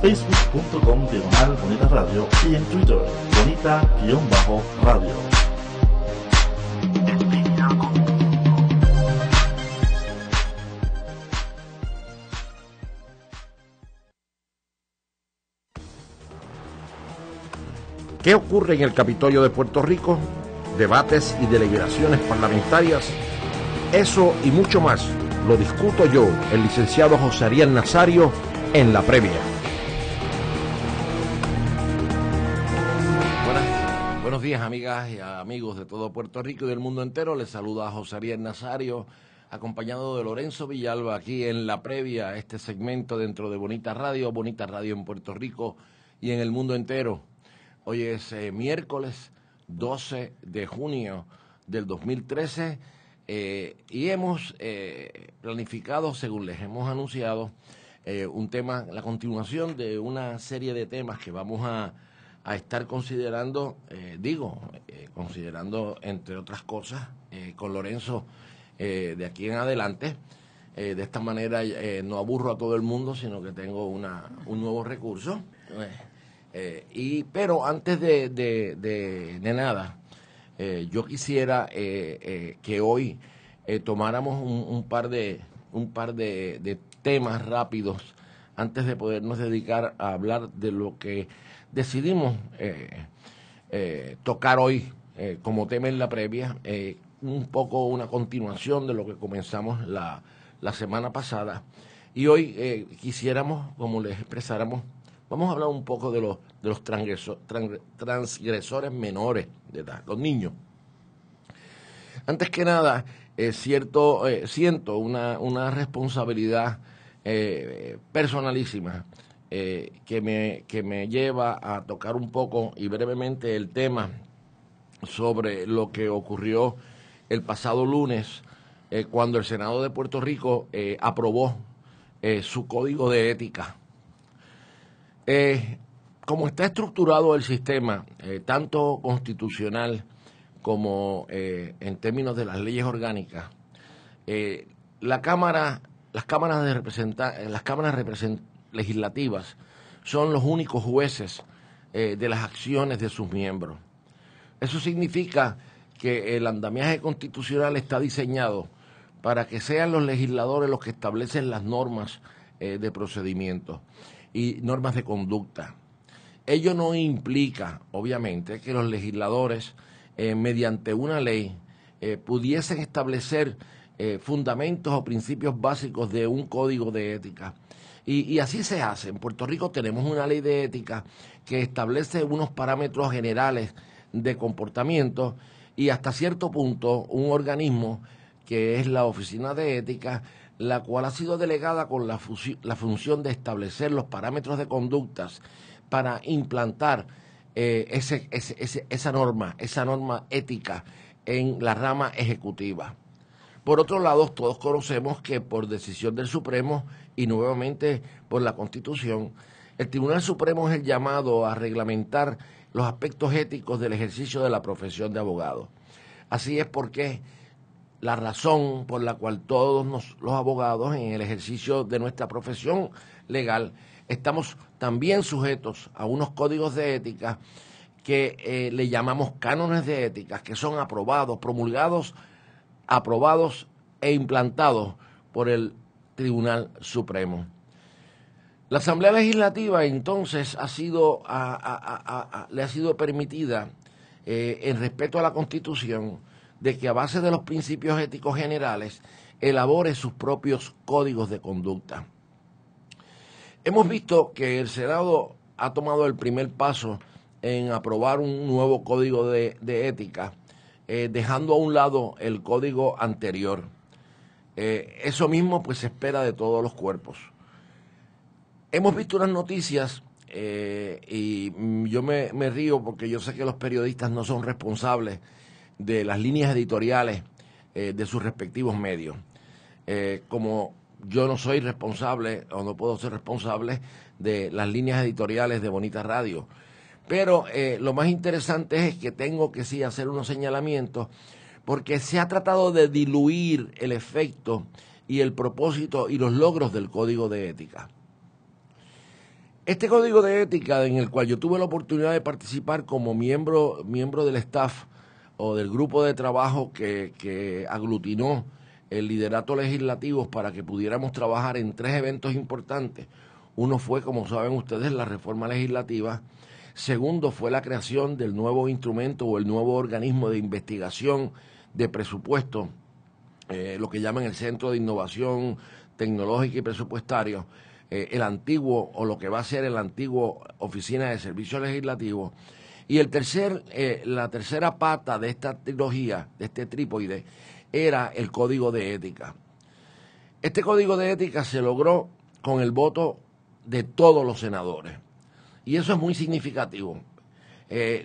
facebook.com radio y en Twitter bonita-radio. ¿Qué ocurre en el Capitolio de Puerto Rico? Debates y deliberaciones parlamentarias. Eso y mucho más lo discuto yo, el licenciado José Ariel Nazario, en la previa. amigas y amigos de todo Puerto Rico y del mundo entero. Les saluda José Ariel Nazario, acompañado de Lorenzo Villalba, aquí en la previa, este segmento dentro de Bonita Radio, Bonita Radio en Puerto Rico y en el mundo entero. Hoy es eh, miércoles 12 de junio del 2013 eh, y hemos eh, planificado, según les hemos anunciado, un tema, la continuación de una serie de temas que vamos a a estar considerando, eh, digo, eh, considerando entre otras cosas eh, con Lorenzo de aquí en adelante. de esta manera no aburro a todo el mundo, sino que tengo una, un nuevo recurso. y, pero antes de, nada, yo quisiera que hoy tomáramos un, par de, un par de temas rápidos antes de podernos dedicar a hablar de lo que decidimos eh, eh, tocar hoy eh, como tema en la previa, un poco una continuación de lo que comenzamos la, semana pasada. Y hoy quisiéramos, como les expresáramos, vamos a hablar un poco de los, de los transgresores menores de edad, los niños. Antes que nada, cierto, siento una, una responsabilidad personalísima eh, que, me, que me lleva a tocar un poco y brevemente el tema sobre lo que ocurrió el pasado lunes eh, cuando el Senado de Puerto Rico eh, aprobó su código de ética. como está estructurado el sistema, tanto constitucional como en términos de las leyes orgánicas, la Cámara, las cámaras de las cámaras representantes legislativas son los únicos jueces eh, de las acciones de sus miembros. Eso significa que el andamiaje constitucional está diseñado para que sean los legisladores los que establecen las normas eh, de procedimiento y normas de conducta. Ello no implica, obviamente, que los legisladores, eh, mediante una ley, pudiesen establecer fundamentos o principios básicos de un código de ética y, así se hace. En Puerto Rico tenemos una ley de ética que establece unos parámetros generales de comportamiento y hasta cierto punto un organismo que es la Oficina de Ética, la cual ha sido delegada con la, función de establecer los parámetros de conductas para implantar eh, esa norma, esa norma ética en la rama ejecutiva. Por otro lado, todos conocemos que por decisión del Supremo y nuevamente por la Constitución, el Tribunal Supremo es el llamado a reglamentar los aspectos éticos del ejercicio de la profesión de abogado. Así es porque la razón por la cual todos los abogados en el ejercicio de nuestra profesión legal estamos también sujetos a unos códigos de ética que eh, le llamamos cánones de ética, que son aprobados, promulgados, aprobados e implantados por el Tribunal Supremo. La Asamblea Legislativa entonces ha sido, le ha sido permitida, eh, en respeto a la Constitución, de que a base de los principios éticos generales elabore sus propios códigos de conducta. Hemos visto que el Senado ha tomado el primer paso en aprobar un nuevo código de, ética, eh, dejando a un lado el código anterior. Eh, eso mismo pues se espera de todos los cuerpos. Hemos visto unas noticias eh, y mm, yo me, río porque yo sé que los periodistas no son responsables de las líneas editoriales eh, de sus respectivos medios. como yo no soy responsable o no puedo ser responsable de las líneas editoriales de Bonita Radio. Pero lo más interesante es que tengo que sí hacer unos señalamientos porque se ha tratado de diluir el efecto y el propósito y los logros del código de ética. Este código de ética en el cual yo tuve la oportunidad de participar como miembro, del staff o del grupo de trabajo que, que aglutinó el liderato legislativo para que pudiéramos trabajar en tres eventos importantes. Uno fue, como saben ustedes, la reforma legislativa. Segundo fue la creación del nuevo instrumento o el nuevo organismo de investigación de presupuesto, eh, lo que llaman el Centro de Innovación Tecnológica y Presupuestario, eh, el antiguo o lo que va a ser el antiguo Oficina de Servicios Legislativos. Y el tercer, eh, la tercera pata de esta trilogía, de este trípode, era el Código de Ética. Este Código de Ética se logró con el voto de todos los senadores. Y eso es muy significativo.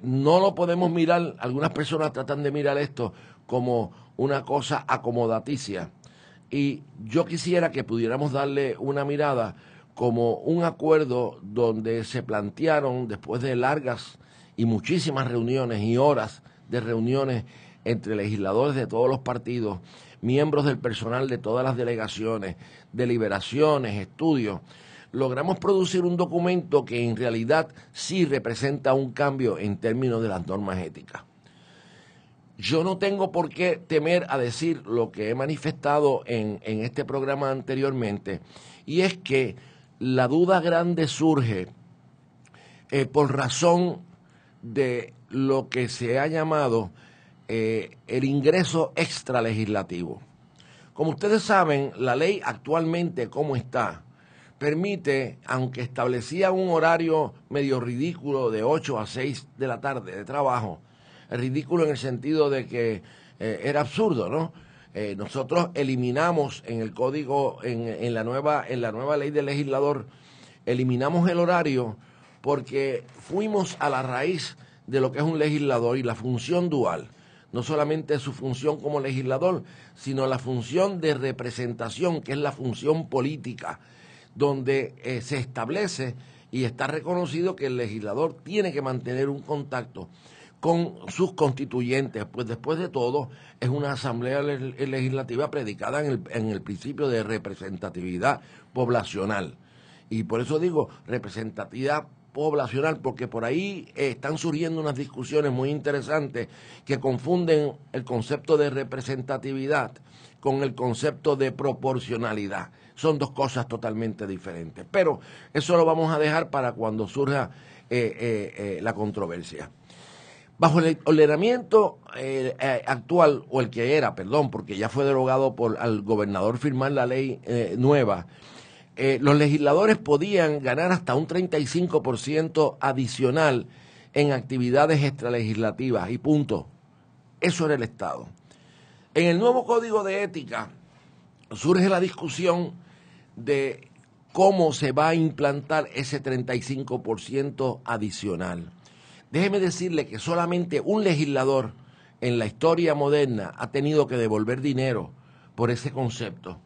no lo podemos mirar, algunas personas tratan de mirar esto como una cosa acomodaticia. Y yo quisiera que pudiéramos darle una mirada como un acuerdo donde se plantearon, después de largas y muchísimas reuniones y horas de reuniones entre legisladores de todos los partidos, miembros del personal de todas las delegaciones, deliberaciones, estudios, logramos producir un documento que en realidad sí representa un cambio en términos de las normas éticas. Yo no tengo por qué temer a decir lo que he manifestado en, en este programa anteriormente, y es que la duda grande surge eh, por razón de lo que se ha llamado eh, el ingreso extralegislativo. Como ustedes saben, la ley actualmente como está permite, aunque establecía un horario medio ridículo de 8 a 6 de la tarde de trabajo, ridículo en el sentido de que eh, era absurdo, ¿no? Eh, nosotros eliminamos en el código, en, la nueva, en la nueva ley del legislador, eliminamos el horario porque fuimos a la raíz de lo que es un legislador y la función dual. No solamente su función como legislador, sino la función de representación, que es la función política, donde eh, se establece y está reconocido que el legislador tiene que mantener un contacto con sus constituyentes, pues después de todo es una asamblea legislativa predicada en el, principio de representatividad poblacional. Y por eso digo representatividad poblacional, porque por ahí están surgiendo unas discusiones muy interesantes que confunden el concepto de representatividad con el concepto de proporcionalidad. Son dos cosas totalmente diferentes. Pero eso lo vamos a dejar para cuando surja eh, eh, eh, la controversia. Bajo el ordenamiento eh, eh, actual, o el que era, perdón, porque ya fue derogado por al gobernador firmar la ley eh, nueva, los legisladores podían ganar hasta un 35% adicional en actividades extralegislativas y punto. Eso era el Estado. En el nuevo Código de Ética surge la discusión de cómo se va a implantar ese 35% adicional. Déjeme decirle que solamente un legislador en la historia moderna ha tenido que devolver dinero por ese concepto.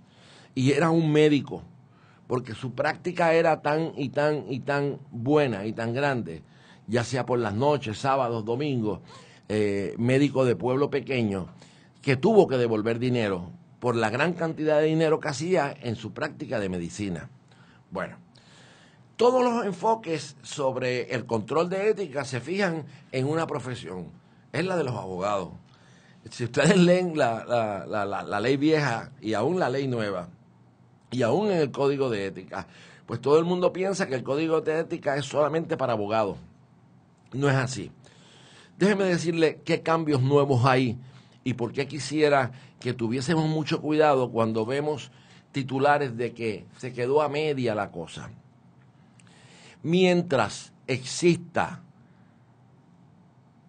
Y era un médico, porque su práctica era tan y tan y tan buena y tan grande, ya sea por las noches, sábados, domingos, eh, médico de pueblo pequeño, que tuvo que devolver dinero por la gran cantidad de dinero que hacía en su práctica de medicina. Bueno, todos los enfoques sobre el control de ética se fijan en una profesión, es la de los abogados. Si ustedes leen la, la, la, la ley vieja y aún la ley nueva, y aún en el código de ética, pues todo el mundo piensa que el código de ética es solamente para abogados. No es así. Déjeme decirle qué cambios nuevos hay y por qué quisiera que tuviésemos mucho cuidado cuando vemos titulares de que se quedó a media la cosa mientras exista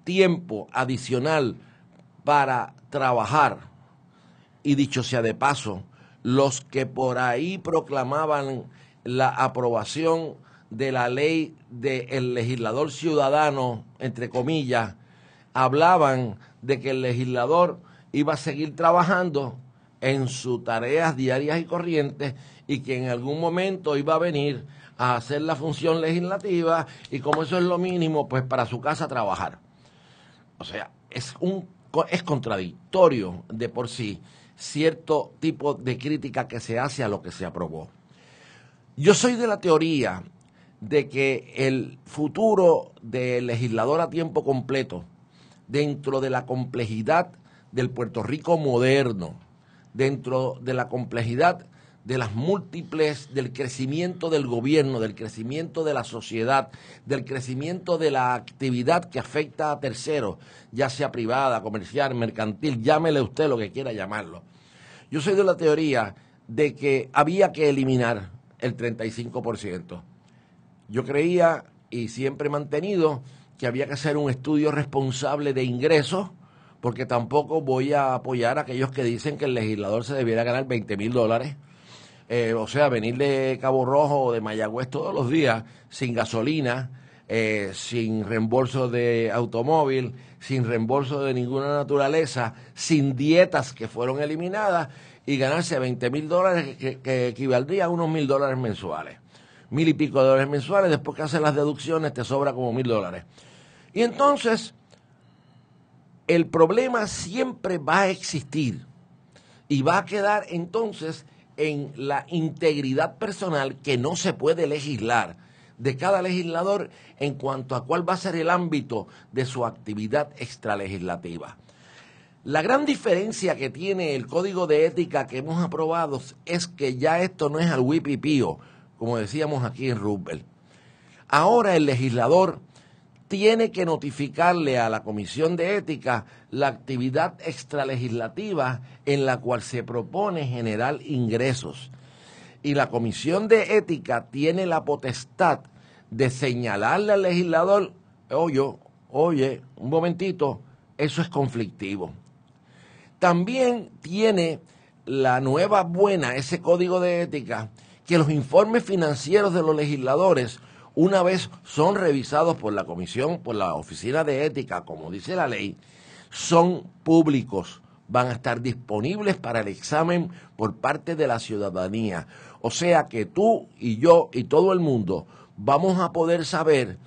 tiempo adicional para trabajar, y dicho sea de paso, los que por ahí proclamaban la aprobación de la ley del legislador ciudadano, entre comillas, hablaban de que el legislador iba a seguir trabajando en sus tareas diarias y corrientes y que en algún momento iba a venir a hacer la función legislativa y como eso es lo mínimo, pues para su casa trabajar. O sea, es un es contradictorio de por sí cierto tipo de crítica que se hace a lo que se aprobó. Yo soy de la teoría de que el futuro del legislador a tiempo completo, dentro de la complejidad del Puerto Rico moderno, dentro de la complejidad de las múltiples, del crecimiento del gobierno, del crecimiento de la sociedad, del crecimiento de la actividad que afecta a terceros, ya sea privada, comercial, mercantil, llámele usted lo que quiera llamarlo. Yo soy de la teoría de que había que eliminar el 35%. Yo creía y siempre he mantenido que había que hacer un estudio responsable de ingresos, porque tampoco voy a apoyar a aquellos que dicen que el legislador se debiera ganar 20 mil dólares eh, o sea, venir de Cabo Rojo o de Mayagüez todos los días sin gasolina, eh, sin reembolso de automóvil, sin reembolso de ninguna naturaleza, sin dietas que fueron eliminadas y ganarse 20 mil dólares que, que, equivaldría a unos mil dólares mensuales. Mil y pico de dólares mensuales, después que haces las deducciones te sobra como mil dólares. Y entonces, el problema siempre va a existir y va a quedar entonces en la integridad personal que no se puede legislar de cada legislador en cuanto a cuál va a ser el ámbito de su actividad extralegislativa. La gran diferencia que tiene el código de ética que hemos aprobado es que ya esto no es al pío, como decíamos aquí en Rubel. Ahora el legislador tiene que notificarle a la Comisión de Ética la actividad extralegislativa en la cual se propone generar ingresos. Y la Comisión de Ética tiene la potestad de señalarle al legislador, oye, oye, un momentito, eso es conflictivo. También tiene la nueva buena, ese código de ética, que los informes financieros de los legisladores una vez son revisados por la comisión, por la oficina de ética, como dice la ley, son públicos, van a estar disponibles para el examen por parte de la ciudadanía. O sea que tú y yo y todo el mundo vamos a poder saber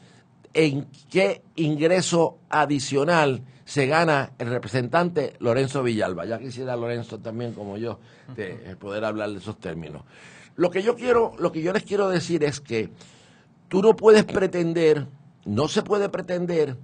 en qué ingreso adicional se gana el representante Lorenzo Villalba. Ya quisiera Lorenzo también, como yo, de poder hablar de esos términos. Lo que yo quiero, lo que yo les quiero decir es que tú no puedes pretender, no se puede pretender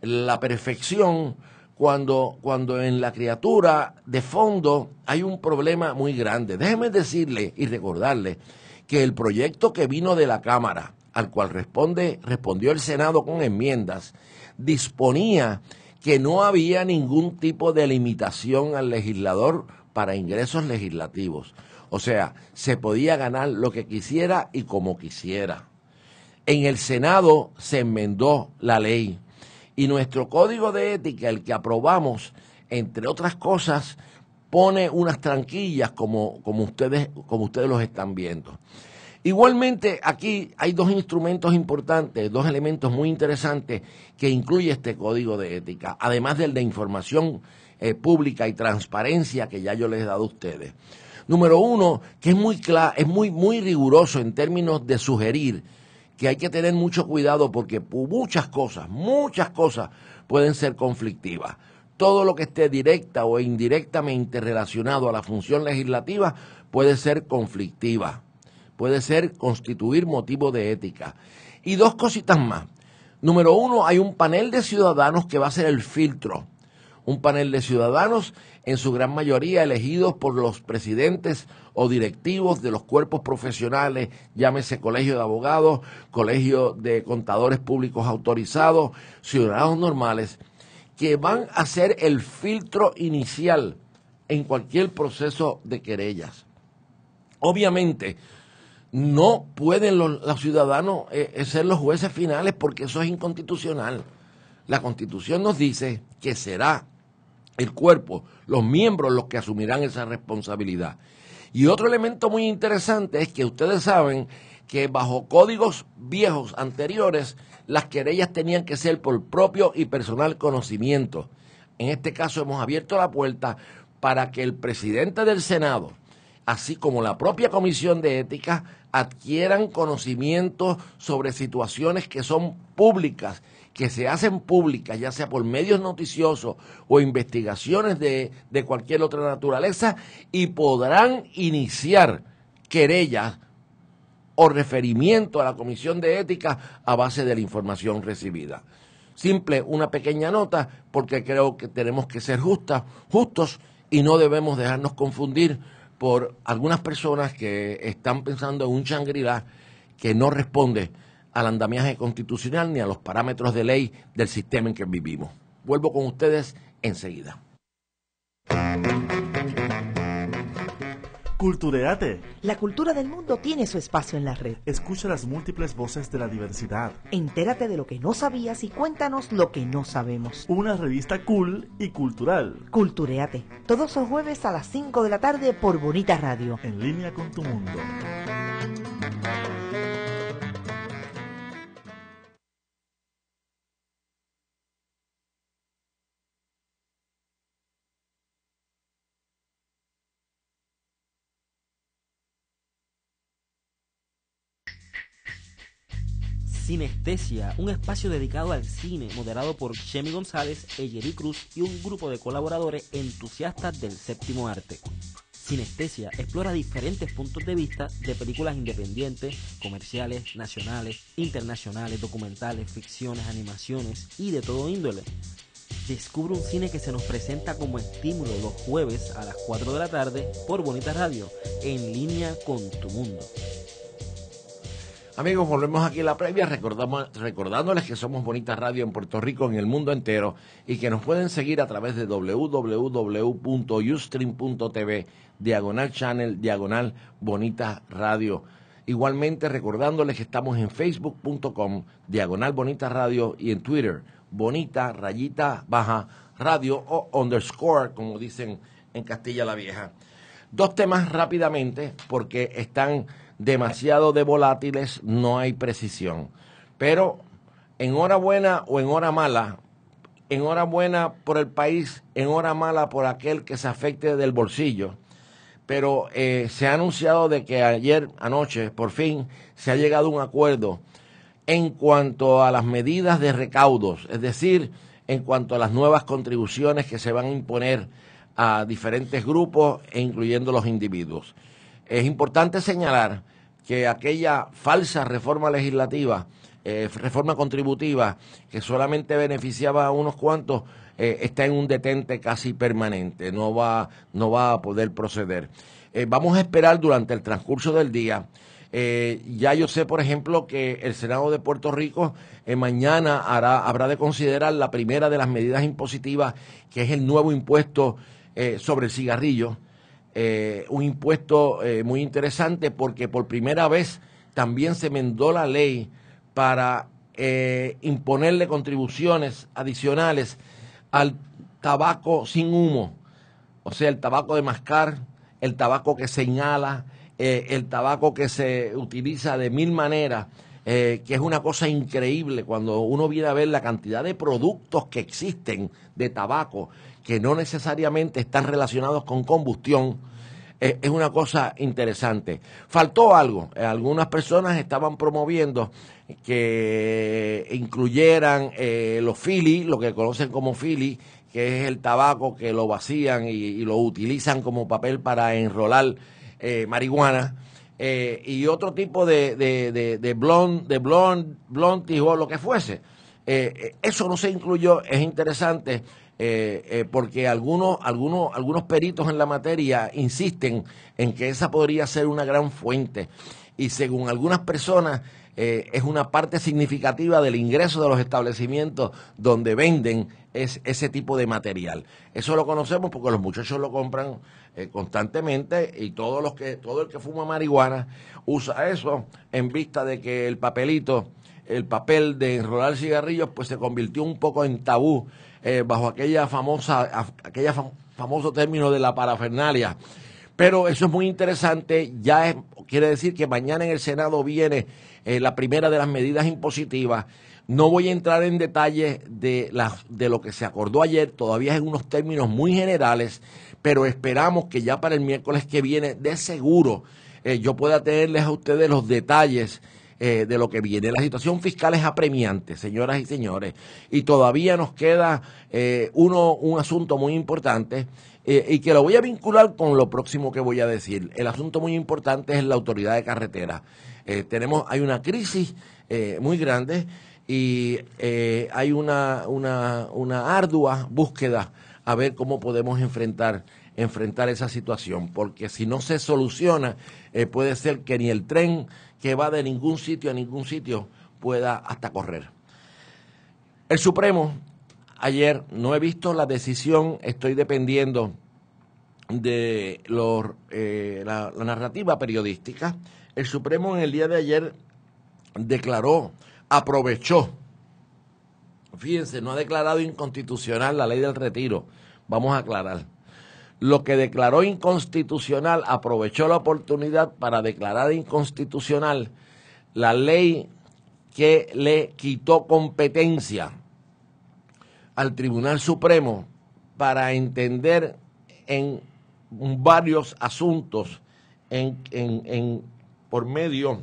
la perfección cuando, cuando en la criatura de fondo hay un problema muy grande. Déjeme decirle y recordarle que el proyecto que vino de la Cámara, al cual responde, respondió el Senado con enmiendas, disponía que no había ningún tipo de limitación al legislador para ingresos legislativos. O sea, se podía ganar lo que quisiera y como quisiera en el Senado se enmendó la ley y nuestro código de ética, el que aprobamos, entre otras cosas, pone unas tranquillas como, como, ustedes, como los están viendo. Igualmente, aquí hay dos instrumentos importantes, dos elementos muy interesantes que incluye este código de ética, además del de información eh, pública y transparencia que ya yo les he dado a ustedes. Número uno, que es muy, es muy, muy riguroso en términos de sugerir que hay que tener mucho cuidado porque muchas cosas, muchas cosas pueden ser conflictivas. Todo lo que esté directa o indirectamente relacionado a la función legislativa puede ser conflictiva, puede ser constituir motivo de ética. Y dos cositas más. Número uno, hay un panel de ciudadanos que va a ser el filtro. Un panel de ciudadanos en su gran mayoría elegidos por los presidentes o directivos de los cuerpos profesionales, llámese colegio de abogados, colegio de contadores públicos autorizados, ciudadanos normales, que van a ser el filtro inicial en cualquier proceso de querellas. Obviamente, no pueden los, ciudadanos eh, eh, ser los jueces finales porque eso es inconstitucional. La constitución nos dice que será el cuerpo, los miembros los que asumirán esa responsabilidad. Y otro elemento muy interesante es que ustedes saben que bajo códigos viejos anteriores, las querellas tenían que ser por propio y personal conocimiento. En este caso hemos abierto la puerta para que el presidente del Senado, así como la propia Comisión de Ética, adquieran conocimiento sobre situaciones que son públicas que se hacen públicas, ya sea por medios noticiosos o investigaciones de, cualquier otra naturaleza, y podrán iniciar querellas o referimiento a la Comisión de Ética a base de la información recibida. Simple, una pequeña nota, porque creo que tenemos que ser justos y no debemos dejarnos confundir por algunas personas que están pensando en un shangri que no responde al andamiaje constitucional ni a los parámetros de ley del sistema en que vivimos. Vuelvo con ustedes enseguida. culturéate La cultura del mundo tiene su espacio en la red. Escucha las múltiples voces de la diversidad. Entérate de lo que no sabías y cuéntanos lo que no sabemos. Una revista cool y cultural. culturéate Todos los jueves a las 5 de la tarde por Bonita Radio. En línea con tu mundo. Sinestesia, un espacio dedicado al cine, moderado por Chemi González, Eyeri Cruz y un grupo de colaboradores entusiastas del séptimo arte. Sinestesia explora diferentes puntos de vista de películas independientes, comerciales, nacionales, internacionales, documentales, ficciones, animaciones y de todo índole. Descubre un cine que se nos presenta como estímulo los jueves a las 4 de la tarde por Bonita Radio, en línea con tu mundo. Amigos, volvemos aquí a la previa recordándoles que somos Bonita Radio en Puerto Rico, en el mundo entero, y que nos pueden seguir a través de www.ustream.tv, diagonal channel, diagonal Bonita Radio. Igualmente recordándoles que estamos en facebook.com, diagonal Bonita Radio, y en Twitter, Bonita rayita baja radio o underscore, como dicen en Castilla la Vieja. Dos temas rápidamente, porque están demasiado de volátiles, no hay precisión. Pero en hora buena o en hora mala, en hora buena por el país, en hora mala por aquel que se afecte del bolsillo. Pero eh, se ha anunciado de que ayer anoche, por fin, se ha llegado a un acuerdo en cuanto a las medidas de recaudos, es decir, en cuanto a las nuevas contribuciones que se van a imponer a diferentes grupos, e incluyendo los individuos. Es importante señalar que aquella falsa reforma legislativa, eh, reforma contributiva, que solamente beneficiaba a unos cuantos, eh, está en un detente casi permanente, no va, a poder proceder. Eh, vamos a esperar durante el transcurso del día. ya yo sé, por ejemplo, que el Senado de Puerto Rico mañana habrá de considerar la primera de las medidas impositivas, que es el nuevo impuesto sobre el cigarrillo. Eh, un impuesto eh, muy interesante porque por primera vez también se mendó la ley para eh, imponerle contribuciones adicionales al tabaco sin humo, o sea, el tabaco de mascar, el tabaco que se inhala, el tabaco que se utiliza de mil maneras. que es una cosa increíble cuando uno viene a ver la cantidad de productos que existen de tabaco que no necesariamente están relacionados con combustión, eh, es una cosa interesante. Faltó algo. Eh, algunas personas estaban promoviendo que incluyeran eh, los fili, lo que conocen como fili, que es el tabaco que lo vacían y, lo utilizan como papel para enrolar marihuana. y otro tipo de, de, de, blond, de o lo que fuese. eso no se incluyó, es interesante. Eh, eh, porque algunos, algunos peritos en la materia insisten en que esa podría ser una gran fuente. Y según algunas personas, eh, es una parte significativa del ingreso de los establecimientos donde venden ese tipo de material. Eso lo conocemos porque los muchachos lo compran constantemente y todos los que, todo el que fuma marihuana usa eso en vista de que el papelito, el papel de enrolar cigarrillos, pues se convirtió un poco en tabú eh, bajo aquella famosa, aquella famoso término de la parafernalia. Pero eso es muy interesante, ya quiere decir que mañana en el Senado viene eh, la primera de las medidas impositivas. No voy a entrar en detalles de, de lo que se acordó ayer, todavía es en unos términos muy generales, pero esperamos que ya para el miércoles que viene, de seguro, eh, yo pueda tenerles a ustedes los detalles eh, de lo que viene. La situación fiscal es apremiante, señoras y señores, y todavía nos queda eh, uno, un asunto muy importante eh, y que lo voy a vincular con lo próximo que voy a decir. El asunto muy importante es la autoridad de carretera. tenemos, hay una crisis muy grande y hay una, ardua búsqueda a ver cómo podemos enfrentar enfrentar esa situación, porque si no se soluciona, puede ser que ni el tren que va de ningún sitio a ningún sitio pueda hasta correr. El Supremo, ayer no he visto la decisión, estoy dependiendo de eh, la, la narrativa periodística. El Supremo en el día de ayer declaró, aprovechó, fíjense, no ha declarado inconstitucional la ley del retiro, vamos a aclarar lo que declaró inconstitucional, aprovechó la oportunidad para declarar inconstitucional la ley que le quitó competencia al Tribunal Supremo para entender en varios asuntos por medio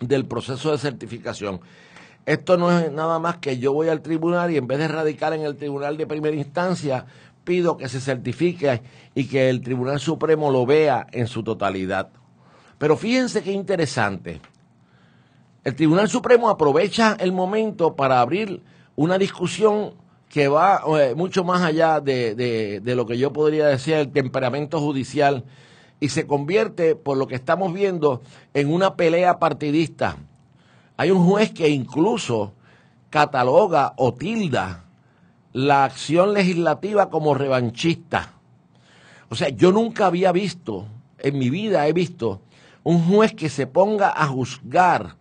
del proceso de certificación. Esto no es nada más que yo voy al tribunal y en vez de radicar en el tribunal de primera instancia, pido que se certifique y que el Tribunal Supremo lo vea en su totalidad. Pero fíjense qué interesante. El Tribunal Supremo aprovecha el momento para abrir una discusión que va eh, mucho más allá de, lo que yo podría decir el temperamento judicial y se convierte, por lo que estamos viendo, en una pelea partidista. Hay un juez que incluso cataloga o tilda la acción legislativa como revanchista. O sea, yo nunca había visto, en mi vida he visto, un juez que se ponga a juzgar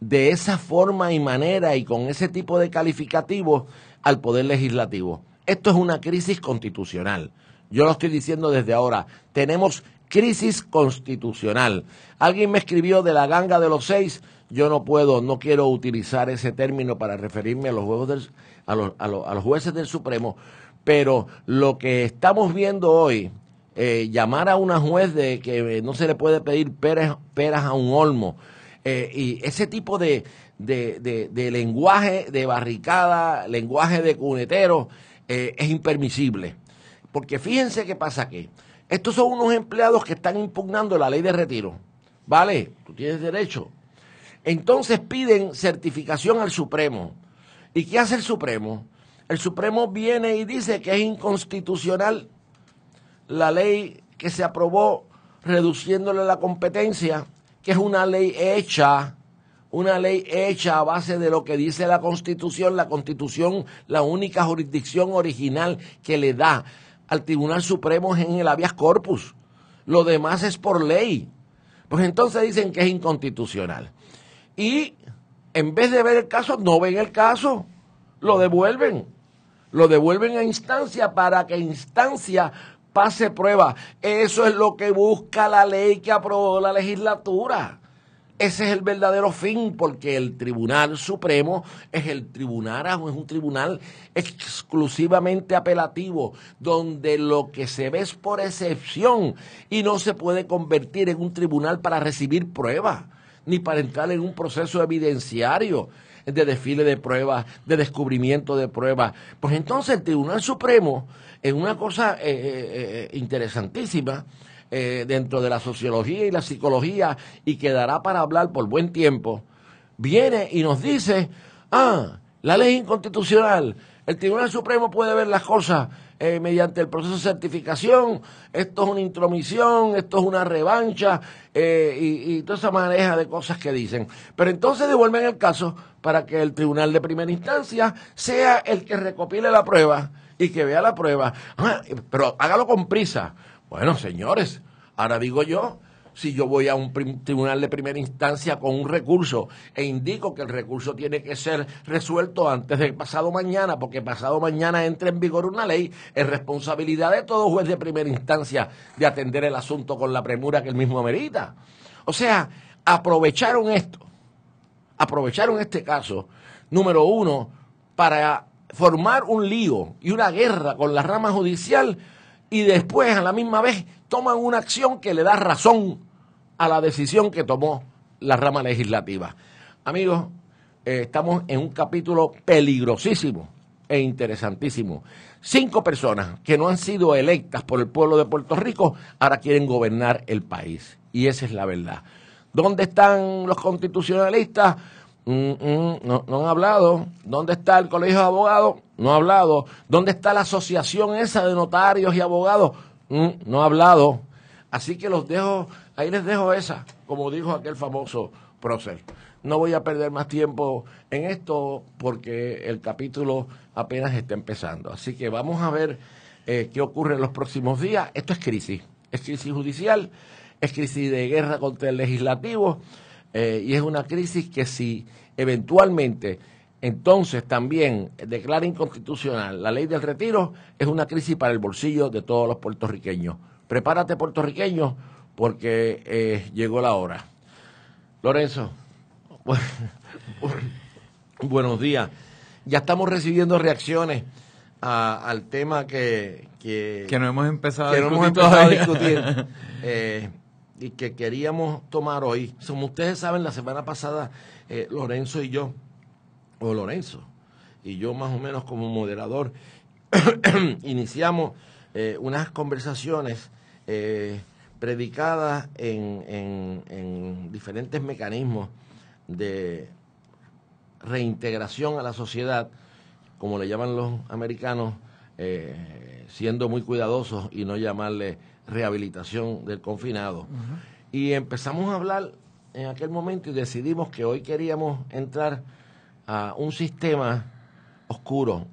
de esa forma y manera y con ese tipo de calificativos al Poder Legislativo. Esto es una crisis constitucional. Yo lo estoy diciendo desde ahora. Tenemos crisis constitucional. Alguien me escribió de la ganga de los seis. Yo no puedo, no quiero utilizar ese término para referirme a los juegos del a los, a los, jueces del Supremo, pero lo que estamos viendo hoy, eh, llamar a una juez de que eh, no se le puede pedir peras, peras a un olmo, eh, y ese tipo de, de, lenguaje de barricada, lenguaje de cunetero, es impermisible. Porque fíjense qué pasa aquí. Estos son unos empleados que están impugnando la ley de retiro. ¿Vale? Tú tienes derecho. Entonces piden certificación al Supremo. ¿Y qué hace el Supremo? El Supremo viene y dice que es inconstitucional la ley que se aprobó reduciéndole la competencia, que es una ley hecha, una ley hecha a base de lo que dice la Constitución, la Constitución, la única jurisdicción original que le da al Tribunal Supremo es en el habeas corpus. Lo demás es por ley. Pues entonces dicen que es inconstitucional. Y en vez de ver el caso, no ven el caso, lo devuelven. Lo devuelven a instancia para que instancia pase prueba. Eso es lo que busca la ley que aprobó la legislatura. Ese es el verdadero fin, porque el Tribunal Supremo es el tribunal, es un tribunal exclusivamente apelativo, donde lo que se ve es por excepción y no se puede convertir en un tribunal para recibir pruebas ni para entrar en un proceso evidenciario de desfile de pruebas, de descubrimiento de pruebas. Pues entonces el Tribunal Supremo, en una cosa eh, eh, eh, interesantísima, dentro de la sociología y la psicología, y quedará para hablar por buen tiempo, viene y nos dice, ah, la ley inconstitucional, el Tribunal Supremo puede ver las cosas eh, mediante el proceso de certificación, esto es una intromisión, esto es una revancha eh, y, y, toda esa maneja de cosas que dicen. Pero entonces devuelven el caso para que el tribunal de primera instancia sea el que recopile la prueba y que vea la prueba. Ah, pero hágalo con prisa. Bueno, señores, ahora digo yo, si yo voy a un tribunal de primera instancia con un recurso e indico que el recurso tiene que ser resuelto antes del pasado mañana, porque pasado mañana entra en vigor una ley, es responsabilidad de todo juez de primera instancia de atender el asunto con la premura que él mismo amerita O sea, aprovecharon esto, aprovecharon este caso, número uno, para formar un lío y una guerra con la rama judicial y después a la misma vez toman una acción que le da razón a la decisión que tomó la rama legislativa. Amigos, eh, estamos en un capítulo peligrosísimo e interesantísimo. Cinco personas que no han sido electas por el pueblo de Puerto Rico ahora quieren gobernar el país. Y esa es la verdad. ¿Dónde están los constitucionalistas? Mm, mm, no, han hablado. ¿Dónde está el colegio de abogados? No ha hablado. ¿Dónde está la asociación esa de notarios y abogados? Mm, no ha hablado. Así que los dejo, ahí les dejo esa, como dijo aquel famoso prócer. No voy a perder más tiempo en esto porque el capítulo apenas está empezando. Así que vamos a ver eh, qué ocurre en los próximos días. Esto es crisis. Es crisis judicial, es crisis de guerra contra el legislativo eh, y es una crisis que si eventualmente entonces también declara inconstitucional la ley del retiro, es una crisis para el bolsillo de todos los puertorriqueños. Prepárate puertorriqueño porque eh, llegó la hora. Lorenzo, buenos días. Ya estamos recibiendo reacciones al tema que, no hemos empezado, a, discutir eh, y que queríamos tomar hoy. Como ustedes saben, la semana pasada eh, Lorenzo y yo, o Lorenzo, y yo más o menos como moderador, iniciamos unas conversaciones eh, predicadas en, diferentes mecanismos de reintegración a la sociedad, como le llaman los americanos, eh, siendo muy cuidadosos y no llamarle rehabilitación del confinado. Y empezamos a hablar en aquel momento y decidimos que hoy queríamos entrar a un sistema oscuro,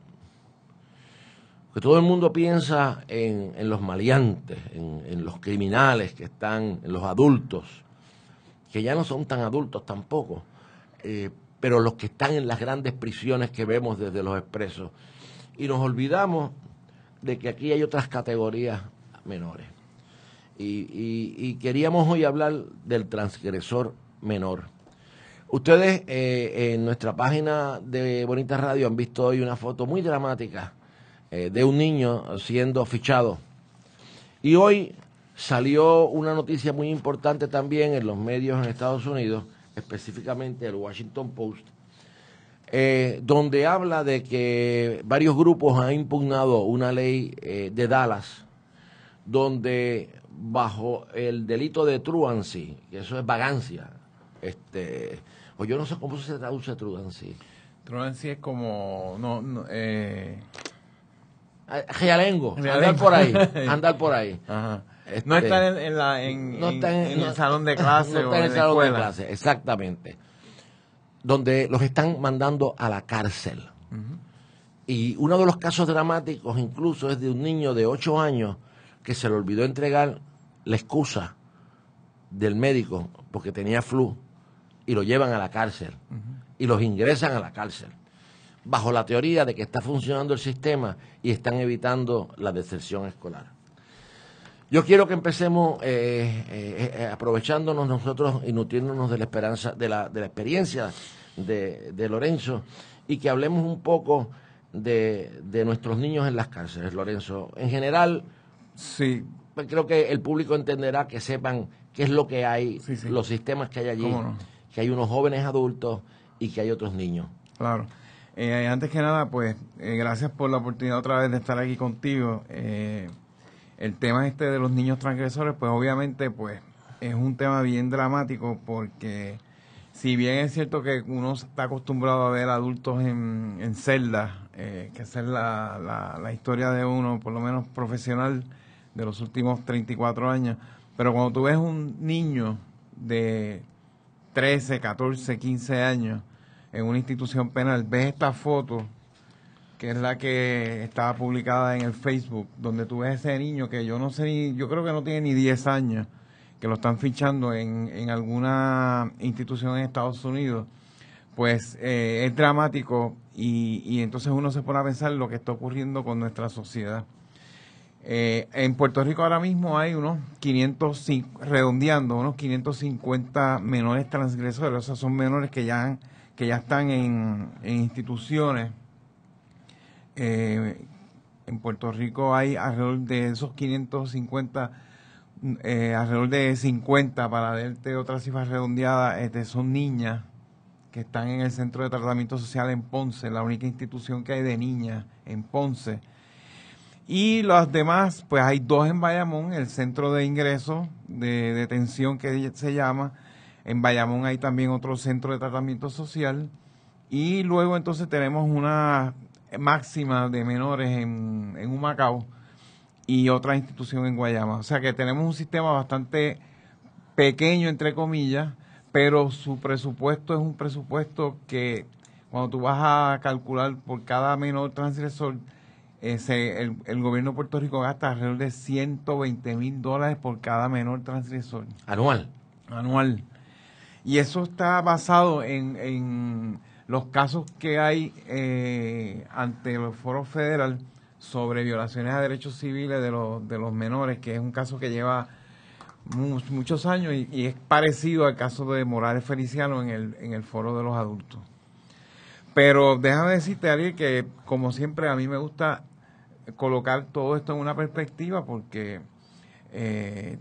todo el mundo piensa en, en los maleantes, en, en, los criminales que están, en los adultos, que ya no son tan adultos tampoco, eh, pero los que están en las grandes prisiones que vemos desde los expresos. Y nos olvidamos de que aquí hay otras categorías menores. Y, queríamos hoy hablar del transgresor menor. Ustedes eh, en nuestra página de Bonita Radio han visto hoy una foto muy dramática eh, de un niño siendo fichado. Y hoy salió una noticia muy importante también en los medios en Estados Unidos, específicamente el Washington Post, eh, donde habla de que varios grupos han impugnado una ley eh, de Dallas, donde bajo el delito de truancy, que eso es vagancia, este, o yo no sé cómo se traduce truancy. Truancy es como, Ah, Realengo, andar por ahí, andar por ahí. no este, están en, el salón de clase. exactamente. Donde los están mandando a la cárcel. Y uno de los casos dramáticos incluso es de un niño de 8 años que se le olvidó entregar la excusa del médico porque tenía flu y lo llevan a la cárcel y los ingresan a la cárcel bajo la teoría de que está funcionando el sistema y están evitando la deserción escolar. Yo quiero que empecemos eh, eh, eh, aprovechándonos nosotros y nutriéndonos de la esperanza, de la, de la experiencia de, Lorenzo y que hablemos un poco de, de nuestros niños en las cárceles, Lorenzo. En general, sí. Pues creo que el público entenderá que sepan qué es lo que hay, los sistemas que hay allí, que hay unos jóvenes adultos y que hay otros niños. Claro. Eh, antes que nada, pues eh, gracias por la oportunidad otra vez de estar aquí contigo. Eh, el tema este de los niños transgresores, pues obviamente pues es un tema bien dramático porque si bien es cierto que uno está acostumbrado a ver adultos en, celdas, que es la, la historia de uno, por lo menos profesional, de los últimos 34 años, pero cuando tú ves un niño de 13, 14, 15 años, en una institución penal, ves esta foto que es la que estaba publicada en el Facebook, donde tú ves ese niño que yo no sé yo creo que no tiene ni 10 años, que lo están fichando en, alguna institución en Estados Unidos, pues eh, es dramático y, y, entonces uno se pone a pensar lo que está ocurriendo con nuestra sociedad. Eh, en Puerto Rico ahora mismo hay unos 500, redondeando, unos 550 menores transgresores, o sea, son menores que ya han que ya están en, instituciones. Eh, en Puerto Rico hay alrededor de esos 550, eh, alrededor de 50, para darte otra cifra redondeada, este, son niñas que están en el Centro de Tratamiento Social en Ponce, la única institución que hay de niñas en Ponce. Y las demás, pues hay dos en Bayamón, el Centro de Ingreso de Detención que se llama, en Bayamón hay también otro centro de tratamiento social. Y luego entonces tenemos una máxima de menores en, en Humacao y otra institución en Guayama. O sea que tenemos un sistema bastante pequeño, entre comillas, pero su presupuesto es un presupuesto que cuando tú vas a calcular por cada menor transgresor, el, el, gobierno de Puerto Rico gasta alrededor de 120 mil dólares por cada menor transgresor. Anual. Anual. Y eso está basado en, los casos que hay eh, ante el Foro federal sobre violaciones a derechos civiles de los, de los menores, que es un caso que lleva muchos años y, es parecido al caso de Morales Feliciano en el, en el foro de los adultos. Pero déjame decirte, Ariel, que como siempre a mí me gusta colocar todo esto en una perspectiva porque eh,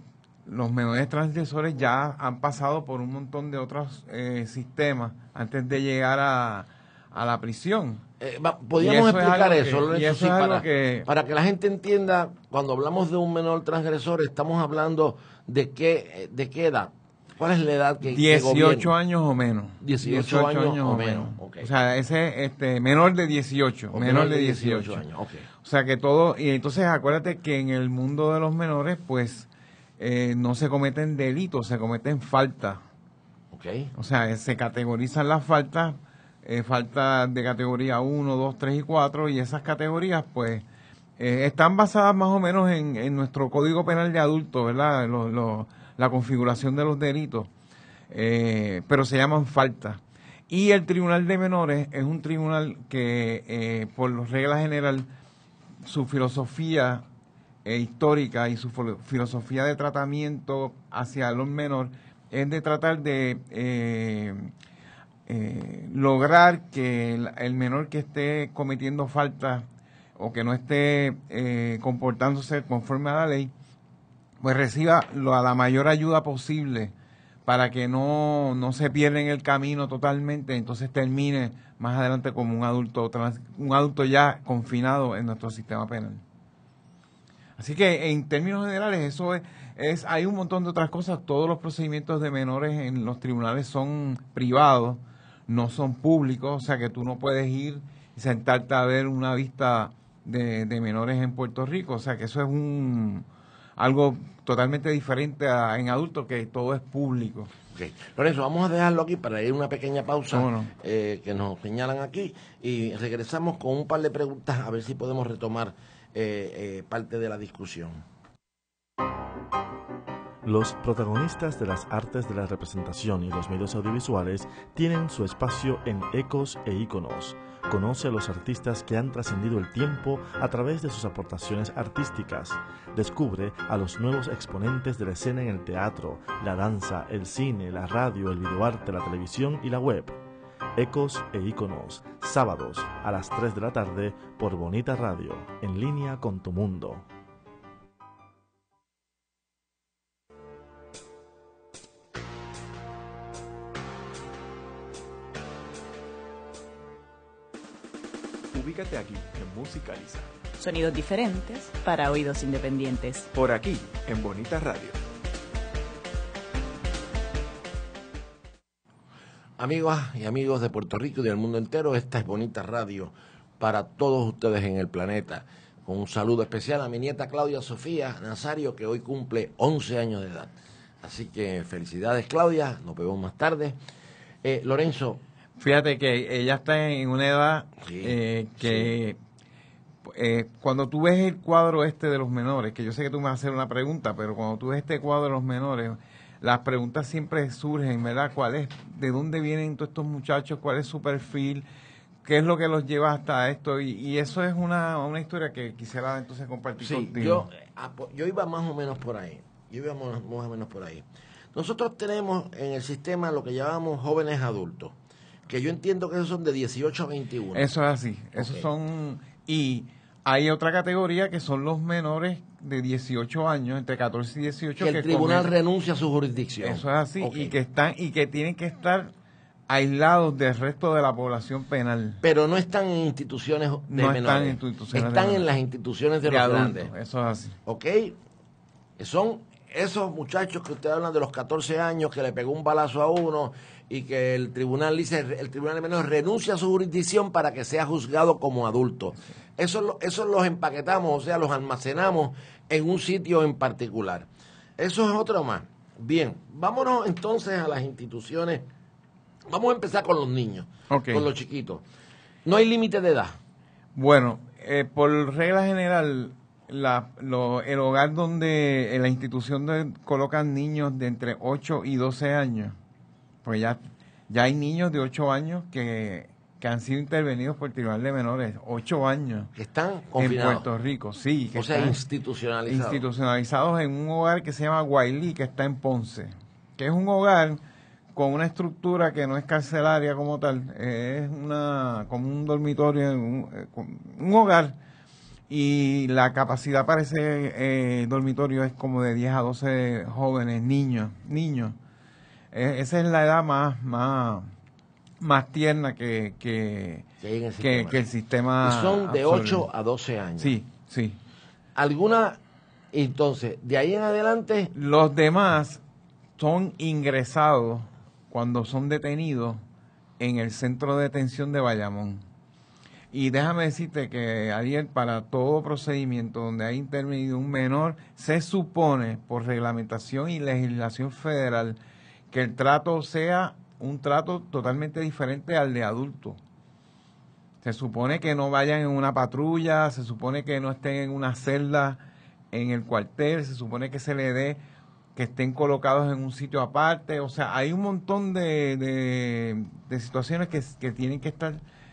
los menores transgresores ya han pasado por un montón de otros eh, sistemas antes de llegar a, a la prisión. Eh, podríamos explicar eso, para, que... para que la gente entienda, cuando hablamos de un menor transgresor, estamos hablando de qué, de qué edad. ¿Cuál es la edad que 18 años o menos. 18, años, o menos. O sea, ese este menor de 18, menor, de 18, años. O sea, que todo y entonces acuérdate que en el mundo de los menores pues eh, no se cometen delitos, se cometen faltas. O sea, eh, se categorizan las faltas, falta eh, faltas de categoría 1, 2, 3 y 4, y esas categorías, pues, están basadas más o menos en, nuestro código penal de Adultos, ¿verdad? la configuración de los delitos, pero se llaman faltas. Y el Tribunal de Menores es un tribunal que, por regla general, su filosofía e histórica y su filosofía de tratamiento hacia los menores es de tratar de eh, eh, lograr que el, menor que esté cometiendo faltas o que no esté eh, comportándose conforme a la ley, pues reciba la mayor ayuda posible para que no, no, se pierda en el camino totalmente, entonces termine más adelante como un adulto, un adulto ya confinado en nuestro sistema penal. Así que en términos generales eso es, hay un montón de otras cosas, todos los procedimientos de menores en los tribunales son privados, no son públicos, o sea que tú no puedes ir y sentarte a ver una vista de, menores en Puerto Rico, o sea que eso es un algo totalmente diferente en adultos que todo es público. Lorenzo, vamos a dejarlo aquí para ir a una pequeña pausa eh, que nos señalan aquí y regresamos con un par de preguntas a ver si podemos retomar eh, eh, parte de la discusión. Los protagonistas de las artes de la representación y los medios audiovisuales tienen su espacio en ecos e iconos Conoce a los artistas que han trascendido el tiempo a través de sus aportaciones artísticas. Descubre a los nuevos exponentes de la escena en el teatro, la danza, el cine, la radio, el videoarte, la televisión y la web. Ecos e íconos sábados a las 3 de la tarde por Bonita Radio, en línea con tu mundo. Ubícate aquí en Musicaliza. Sonidos diferentes para oídos independientes. Por aquí, en Bonita Radio. Amigas y amigos de Puerto Rico y del mundo entero, esta es Bonita Radio para todos ustedes en el planeta. Con un saludo especial a mi nieta Claudia Sofía Nazario, que hoy cumple 11 años de edad. Así que felicidades Claudia, nos vemos más tarde. Eh, Lorenzo. Fíjate que ella está en una edad eh, que eh, cuando tú ves el cuadro este de los menores, que yo sé que tú me vas a hacer una pregunta, pero cuando tú ves este cuadro de los menores, las preguntas siempre surgen, ¿verdad? ¿Cuál es, ¿De dónde vienen todos estos muchachos? ¿Cuál es su perfil? ¿Qué es lo que los lleva hasta esto? Y, eso es una, historia que quisiera entonces compartir contigo. Yo, ah, pues, yo iba más o menos por ahí. Yo iba más, o menos por ahí. Nosotros tenemos en el sistema lo que llamamos jóvenes adultos, que yo entiendo que esos son de 18 a 21. Eso es así. Esos son... Y hay otra categoría que son los menores de 18 años, entre 14 y 18. Que el tribunal renuncia a su jurisdicción. Eso es así, y que están y que tienen que estar aislados del resto de la población penal. Pero no están en instituciones de no Están, en, instituciones están en las instituciones de, los grandes. Eso es así. ¿Ok? Son esos muchachos que ustedes hablan de los 14 años que le pegó un balazo a uno y que el tribunal dice, el tribunal menos renuncia a su jurisdicción para que sea juzgado como adulto. Eso, eso los empaquetamos, o sea, los almacenamos en un sitio en particular. Eso es otro más. Bien, vámonos entonces a las instituciones. Vamos a empezar con los niños, con los chiquitos. No hay límite de edad. Bueno, eh, por regla general, la, el hogar donde la institución donde colocan niños de entre 8 y 12 años pues ya, ya hay niños de 8 años que, han sido intervenidos por el tribunal de menores, 8 años. Que están confinados. En Puerto Rico, sí. Que o sea, institucionalizados. Institucionalizados en un hogar que se llama Wiley, que está en Ponce. Que es un hogar con una estructura que no es carcelaria como tal, es una como un dormitorio, eh, un, hogar, y la capacidad para ese eh, dormitorio es como de 10 a 12 jóvenes, niños, niños. Eh, esa es la edad más, más, más tierna que, que, el, sistema. son de 8 a 12 años. Sí, sí. ¿Alguna? Entonces, de ahí en adelante. Los demás son ingresados cuando son detenidos en el centro de detención de Bayamón. Y déjame decirte que, ayer para todo procedimiento donde ha intervenido un menor, se supone por reglamentación y legislación federal que el trato sea un trato totalmente diferente al de adulto. Se supone que no vayan en una patrulla, se supone que no estén en una celda en el cuartel, se supone que se le dé que estén colocados en un sitio aparte. O sea, hay un montón de, de, situaciones que, tienen que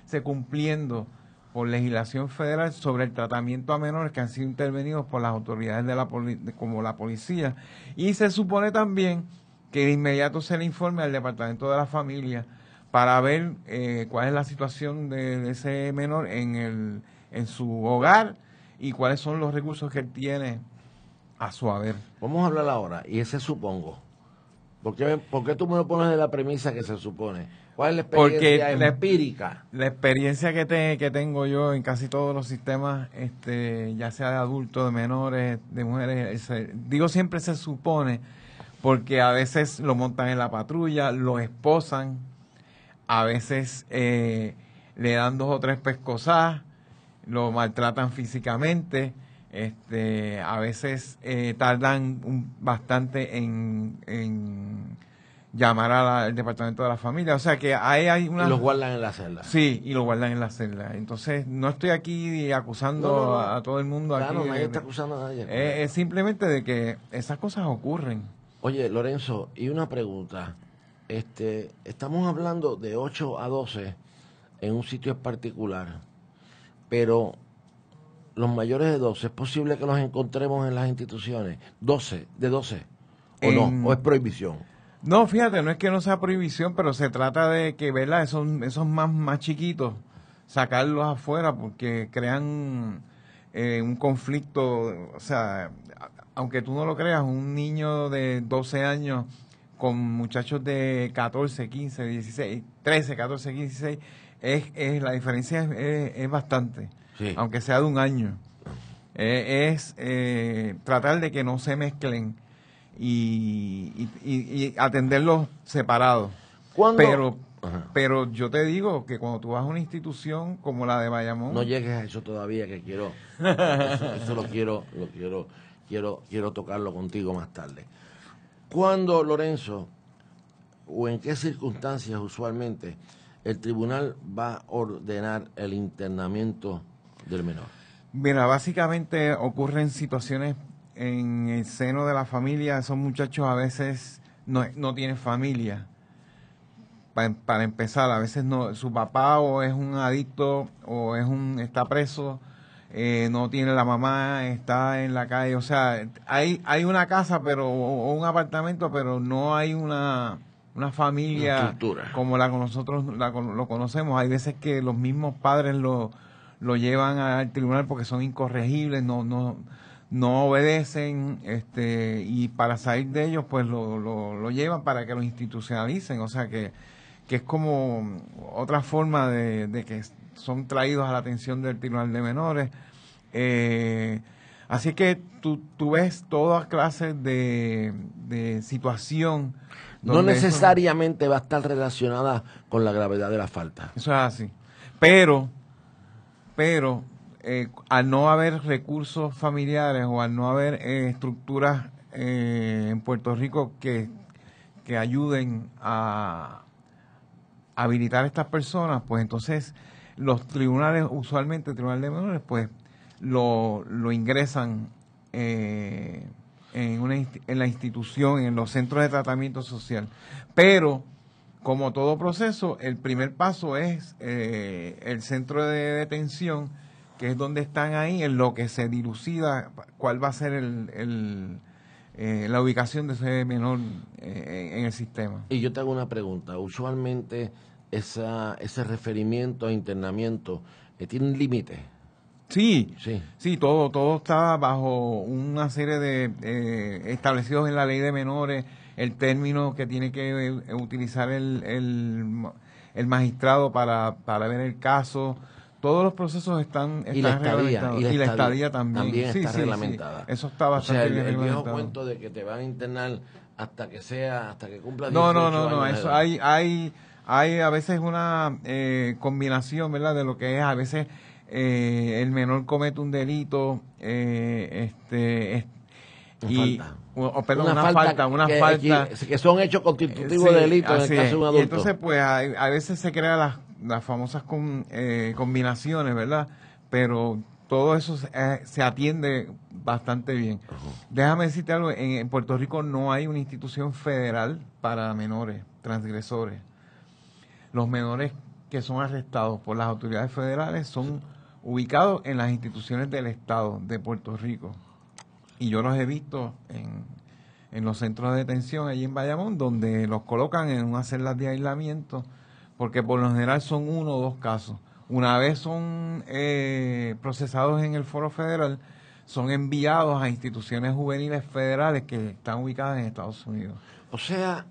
se cumpliendo por legislación federal sobre el tratamiento a menores que han sido intervenidos por las autoridades de la, como la policía. Y se supone también que de inmediato se le informe al Departamento de la Familia para ver eh, cuál es la situación de ese menor en, el, en su hogar y cuáles son los recursos que él tiene a su haber. Vamos a hablar ahora, y ese supongo. ¿Por qué, tú me lo pones de la premisa que se supone? ¿Cuál es la experiencia empírica? La, experiencia que, que tengo yo en casi todos los sistemas, este, ya sea de adultos, de menores, de mujeres, digo siempre se supone, porque a veces lo montan en la patrulla, lo esposan, a veces eh, le dan dos o tres pescosas, lo maltratan físicamente, este, a veces eh, tardan bastante en, llamar al departamento de la familia, o sea que ahí hay una... Y lo guardan en la celda. Sí, y lo guardan en la celda. Entonces, no estoy aquí acusando A, todo el mundo. Claro, nadie acusando a nadie. Eh, simplemente de que esas cosas ocurren. Oye, Lorenzo, y una pregunta. Este, estamos hablando de 8 a 12 en un sitio particular, pero los mayores de 12, ¿es posible que los encontremos en las instituciones? 12, de 12, ¿o no? ¿O es prohibición? No, fíjate, no es que no sea prohibición, pero se trata de que, ¿verdad? Esos, esos más, más chiquitos, sacarlos afuera porque crean eh, un conflicto, o sea, aunque tú no lo creas, un niño de 12 años con muchachos de 14, 15, 16, 13, 14, 15, 16, es, la diferencia es, bastante, aunque sea de un año. Ah. Eh, es eh, tratar de que no se mezclen y, atenderlos separados. Pero pero yo te digo que cuando tú vas a una institución como la de Bayamón... No llegues a eso todavía, que quiero... eso, lo quiero, lo quiero, quiero, quiero tocarlo contigo más tarde. ¿Cuándo, Lorenzo, o en qué circunstancias usualmente el tribunal va a ordenar el internamiento del menor? Mira, básicamente ocurren situaciones en el seno de la familia. Esos muchachos a veces no, no tienen familia para, empezar, a veces no, su papá o es un adicto o es un está preso, eh, no tiene la mamá, está en la calle, o sea, hay hay una casa pero o, un apartamento, pero no hay una familia como la que nosotros la, lo conocemos. Hay veces que los mismos padres lo, lo llevan al tribunal porque son incorregibles, no no no obedecen este y para salir de ellos pues lo, lo, lo llevan para que lo institucionalicen, o sea que que es como otra forma de, que son traídos a la atención del Tribunal de Menores. Eh, así que tú, ves toda clase de, de situación. no necesariamente va a estar relacionada con la gravedad de la falta. Eso es así. Pero, pero eh, al no haber recursos familiares o al no haber eh, estructuras en Puerto Rico que, que ayuden a, habilitar a estas personas, pues entonces los tribunales, usualmente el tribunal de menores, pues lo, lo ingresan eh, en, una, en la institución, en los centros de tratamiento social. Pero, como todo proceso, el primer paso es eh, el centro de detención, que es donde están ahí, en lo que se dilucida cuál va a ser el, el eh, la ubicación de ese menor eh, en el sistema. Y yo te hago una pregunta. Usualmente esa, ese referimiento a internamiento eh, tiene un límite. Sí, sí, sí, todo, todo está bajo una serie de establecidos en la ley de menores, el término que tiene que utilizar el, el, el magistrado para, para ver el caso, todos los procesos están, están y la estadía, y la, estadía, también, también está sí, sí, reglamentada. eso está bastante o sea, el, viejo cuento de que te van a internar hasta que sea, hasta que cumpla. No, no, no, no. Eso hay, hay, hay a veces una eh, combinación, ¿verdad? De lo que es a veces eh, el menor comete un delito, eh, este, y, falta. O, perdón, una, falta, una que, falta. Que, son hechos constitutivos de delito en el Y entonces, pues, a, a veces se crean las las famosas eh, combinaciones, ¿verdad? Pero todo eso se, eh, atiende bastante bien. Déjame decirte algo, en, Puerto Rico no hay una institución federal para menores, transgresores. Los menores que son arrestados por las autoridades federales son ubicados en las instituciones del Estado de Puerto Rico. Y yo los he visto en, en los centros de detención allí en Bayamón, donde los colocan en unas celdas de aislamiento porque por lo general son uno o dos casos. Una vez son eh, procesados en el foro federal, son enviados a instituciones juveniles federales que están ubicadas en Estados Unidos. O sea,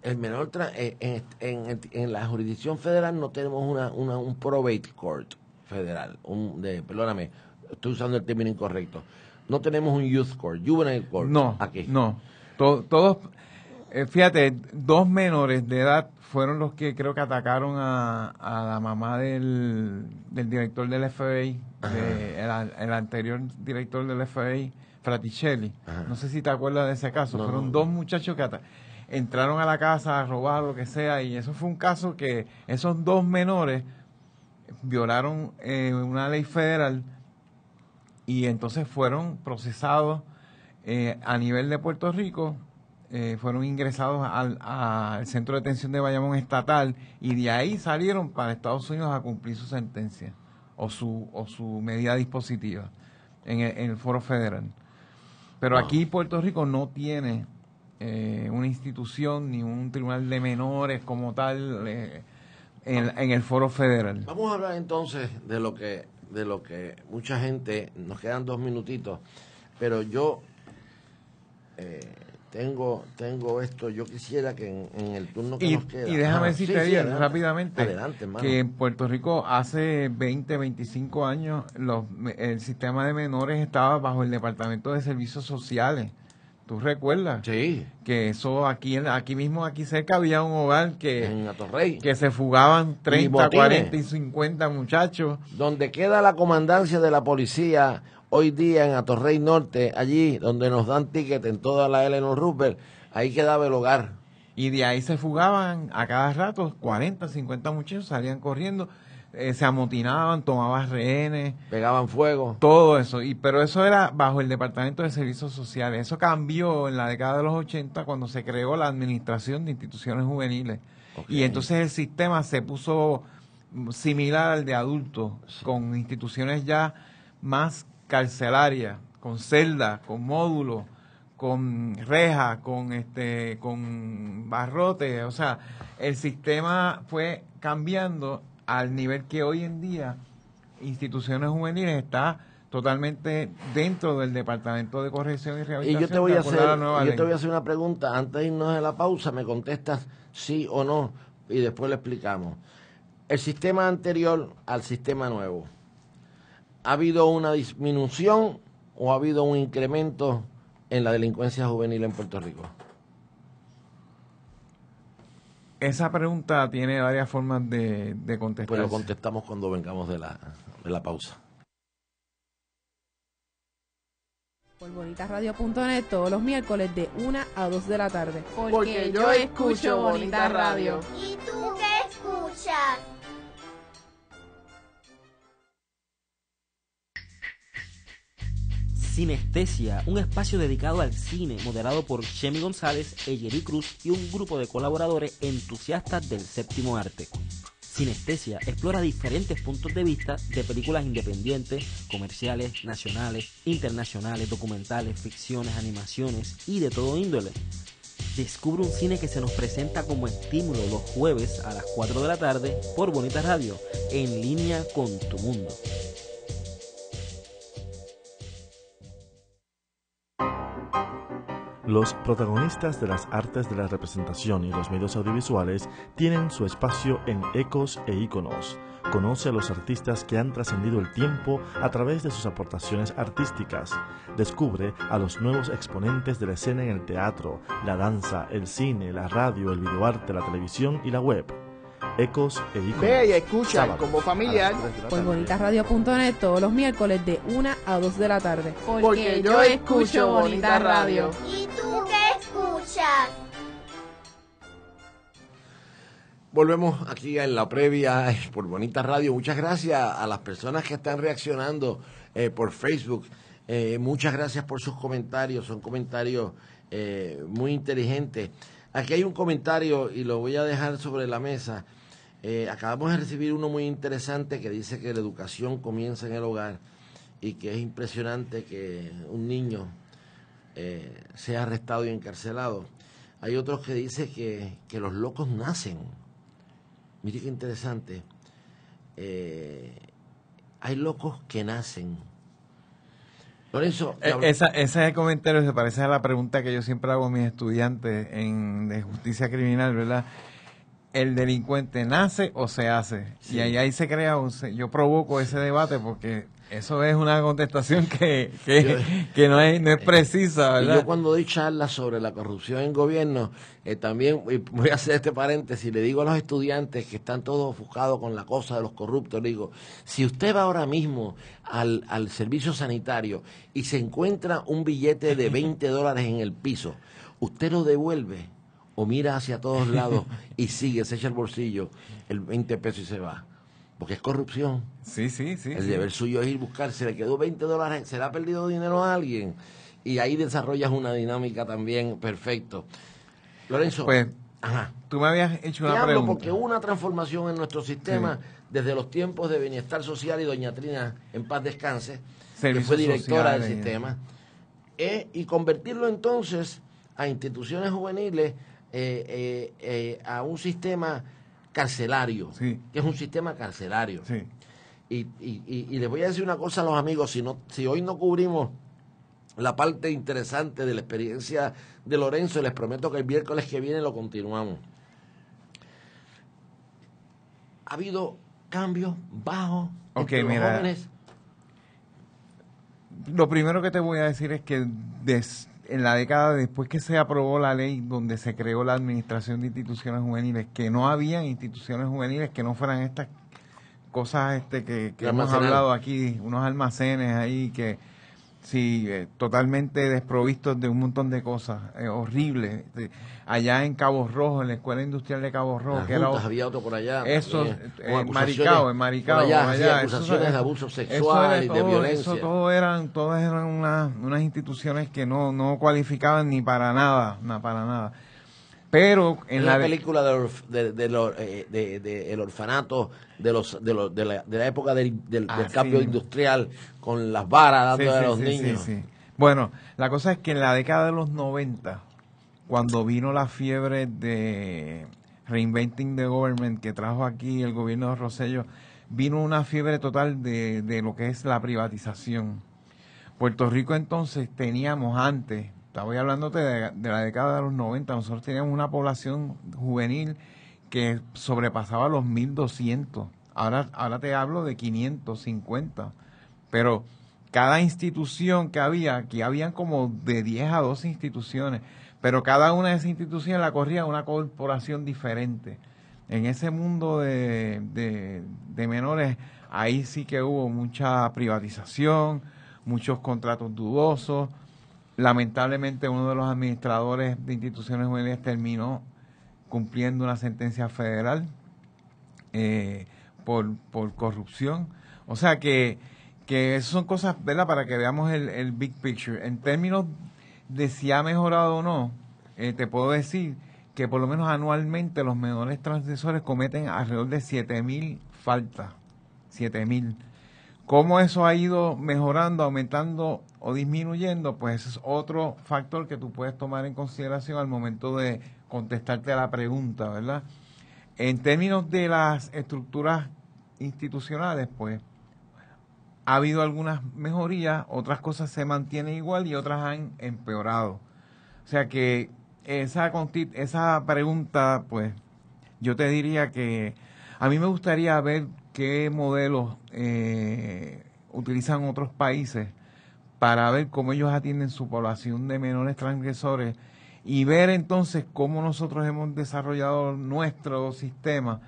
el menor eh, en, la jurisdicción federal no tenemos una, un probate court federal, perdóname, estoy usando el término incorrecto. No tenemos un youth court, juvenile court. No, aquí. No, todos eh, fíjate, dos menores de edad fueron los que creo que atacaron a, la mamá del, del director del FBI, el, anterior director del FBI, Fraticelli. No sé si te acuerdas de ese caso. fueron dos muchachos que entraron a la casa a robar lo que sea y eso fue un caso que esos dos menores violaron eh, una ley federal y entonces fueron procesados eh, a nivel de Puerto Rico eh, fueron ingresados al, centro de detención de Bayamón estatal y de ahí salieron para Estados Unidos a cumplir su sentencia o su, o su medida dispositiva en el, en el foro federal. Pero aquí Puerto Rico no tiene eh, una institución ni un tribunal de menores como tal eh, ah. en, el foro federal. Vamos a hablar entonces de lo que de lo que mucha gente nos quedan dos minutitos, pero yo eh, tengo, tengo esto, yo quisiera que en, el turno que y, nos Y déjame decirte rápidamente que en Puerto Rico hace 20, 25 años los, el sistema de menores estaba bajo el Departamento de Servicios Sociales. ¿Tú recuerdas? Sí. Que eso aquí aquí mismo, aquí cerca, había un hogar que, que se fugaban 30, 40 y 50 muchachos. Donde queda la comandancia de la policía hoy día en Atorrey Norte, allí donde nos dan ticket en toda la Eleanor Roosevelt, ahí quedaba el hogar. Y de ahí se fugaban a cada rato, 40, 50 muchachos salían corriendo, eh, se amotinaban, tomaban rehenes. Pegaban fuego. Todo eso. Y, pero eso era bajo el Departamento de Servicios Sociales. Eso cambió en la década de los 80 cuando se creó la Administración de Instituciones Juveniles. Y entonces el sistema se puso similar al de adultos, con instituciones ya más carcelaria, con celda, con módulo, con reja, con este, con barrote, o sea, el sistema fue cambiando al nivel que hoy en día instituciones juveniles está totalmente dentro del Departamento de Corrección y Rehabilitación. Y yo te voy a hacer, yo te voy a hacer una pregunta antes de irnos a la pausa, me contestas sí o no y después le explicamos. El sistema anterior al sistema nuevo ¿Ha habido una disminución o ha habido un incremento en la delincuencia juvenil en Puerto Rico? Esa pregunta tiene varias formas de, contestar. Pero pues contestamos cuando vengamos de la, de la pausa. Por net todos los miércoles de 1 a 2 de la tarde. Porque yo escucho Bonita Radio. ¿Y tú qué escuchas? Sinestesia, un espacio dedicado al cine, moderado por Chemi González, Eyeri Cruz y un grupo de colaboradores entusiastas del séptimo arte. Sinestesia explora diferentes puntos de vista de películas independientes, comerciales, nacionales, internacionales, documentales, ficciones, animaciones y de todo índole. Descubre un cine que se nos presenta como estímulo los jueves a las 4 de la tarde por Bonita Radio, en línea con tu mundo. Los protagonistas de las artes de la representación y los medios audiovisuales tienen su espacio en Ecos e Iconos. Conoce a los artistas que han trascendido el tiempo a través de sus aportaciones artísticas. Descubre a los nuevos exponentes de la escena en el teatro, la danza, el cine, la radio, el videoarte, la televisión y la web. Ecos e Ve escucha como familiar por bonitasradio.net todos los miércoles de 1 a 2 de la tarde. Porque, yo escucho Bonita Radio. ¿Y tú qué escuchas? Volvemos aquí en la previa eh, por Bonita Radio. Muchas gracias a las personas que están reaccionando eh, por Facebook. Eh, muchas gracias por sus comentarios. Son comentarios muy inteligentes. Aquí hay un comentario y lo voy a dejar sobre la mesa eh, acabamos de recibir uno muy interesante que dice que la educación comienza en el hogar y que es impresionante que un niño eh, sea arrestado y encarcelado. Hay otros que dice que, los locos nacen. Mire qué interesante. Eh, hay locos que nacen. Por eso. esa, ese comentario se parece a la pregunta que yo siempre hago a mis estudiantes en, de justicia criminal, ¿verdad? el delincuente nace o se hace. Y ahí, ahí se crea, un, yo provoco ese debate porque eso es una contestación que, que, no, es, no es eh, precisa, ¿verdad? Yo cuando doy charlas sobre la corrupción en gobierno, eh, también voy a hacer este paréntesis, le digo a los estudiantes que están todos ofuscados con la cosa de los corruptos, le digo, si usted va ahora mismo al, al servicio sanitario y se encuentra un billete de 20 dólares en el piso, usted lo devuelve o mira hacia todos lados y sigue, se echa el bolsillo el 20 pesos y se va. Porque es corrupción. Sí, sí, sí. El deber suyo es ir buscar, se le quedó 20 dólares, se le ha perdido dinero a alguien. Y ahí desarrollas una dinámica también perfecto. Lorenzo. Pues, ajá. tú me habías hecho una pregunta. porque una transformación en nuestro sistema desde los tiempos de Bienestar Social y Doña Trina, en paz descanse, que fue directora del sistema, eh, y convertirlo entonces a instituciones juveniles eh, eh, eh, a un sistema carcelario, que es un sistema carcelario. Y, les voy a decir una cosa a los amigos, si, no, si hoy no cubrimos la parte interesante de la experiencia de Lorenzo, les prometo que el miércoles que viene lo continuamos. Ha habido cambios bajos okay, los jóvenes. Lo primero que te voy a decir es que des, en la década después que se aprobó la ley donde se creó la Administración de Instituciones Juveniles, que no habían instituciones juveniles que no fueran estas cosas este que, que hemos hablado aquí, unos almacenes ahí que Sí, eh, totalmente desprovistos de un montón de cosas eh, horribles. allá en Cabo Rojo, en la Escuela Industrial de Cabo Rojo, que era, había otro por allá. Eso, eh, Maricao, Maricao. allá, acusaciones de abuso sexual de violencia. todo eran, todas eran unas, instituciones que no, no cualificaban ni para nada, nada para nada pero en la, película eh, de, de, el orfanato de los de, la, época del, ah, cambio industrial con las varas dando a los niños bueno la cosa es que en la década de los 90 cuando vino la fiebre de reinventing the government que trajo aquí el gobierno de Rosello vino una fiebre total de, de lo que es la privatización Puerto Rico entonces teníamos antes estaba hablándote de, la década de los 90. Nosotros teníamos una población juvenil que sobrepasaba los 1.200. Ahora, ahora te hablo de 550. Pero cada institución que había, que habían como de 10 a 12 instituciones, pero cada una de esas instituciones la corría una corporación diferente. En ese mundo de menores, ahí sí que hubo mucha privatización, muchos contratos dudosos, Lamentablemente uno de los administradores de instituciones juveniles terminó cumpliendo una sentencia federal eh, por, por, corrupción. O sea que, que son cosas, ¿verdad? Para que veamos el, big picture. En términos de si ha mejorado o no, eh, te puedo decir que por lo menos anualmente los menores transgresores cometen alrededor de 7.000 faltas. 7.000. ¿Cómo eso ha ido mejorando, aumentando o disminuyendo, pues ese es otro factor que tú puedes tomar en consideración al momento de contestarte a la pregunta, ¿verdad? En términos de las estructuras institucionales, pues ha habido algunas mejorías, otras cosas se mantienen igual y otras han empeorado. O sea que esa, esa pregunta, pues yo te diría que a mí me gustaría ver qué modelos eh, utilizan otros países para ver cómo ellos atienden su población de menores transgresores y ver entonces cómo nosotros hemos desarrollado nuestro sistema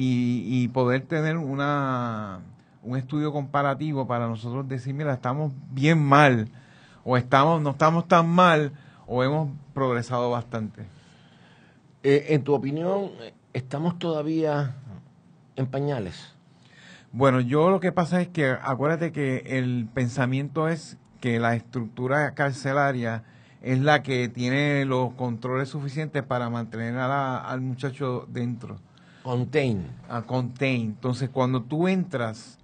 y, poder tener una, un estudio comparativo para nosotros decir, mira, estamos bien mal o estamos no estamos tan mal o hemos progresado bastante. Eh, en tu opinión, ¿estamos todavía en pañales? Bueno, yo lo que pasa es que acuérdate que el pensamiento es que la estructura carcelaria es la que tiene los controles suficientes para mantener al muchacho dentro. Contain. A contain. Entonces, cuando tú entras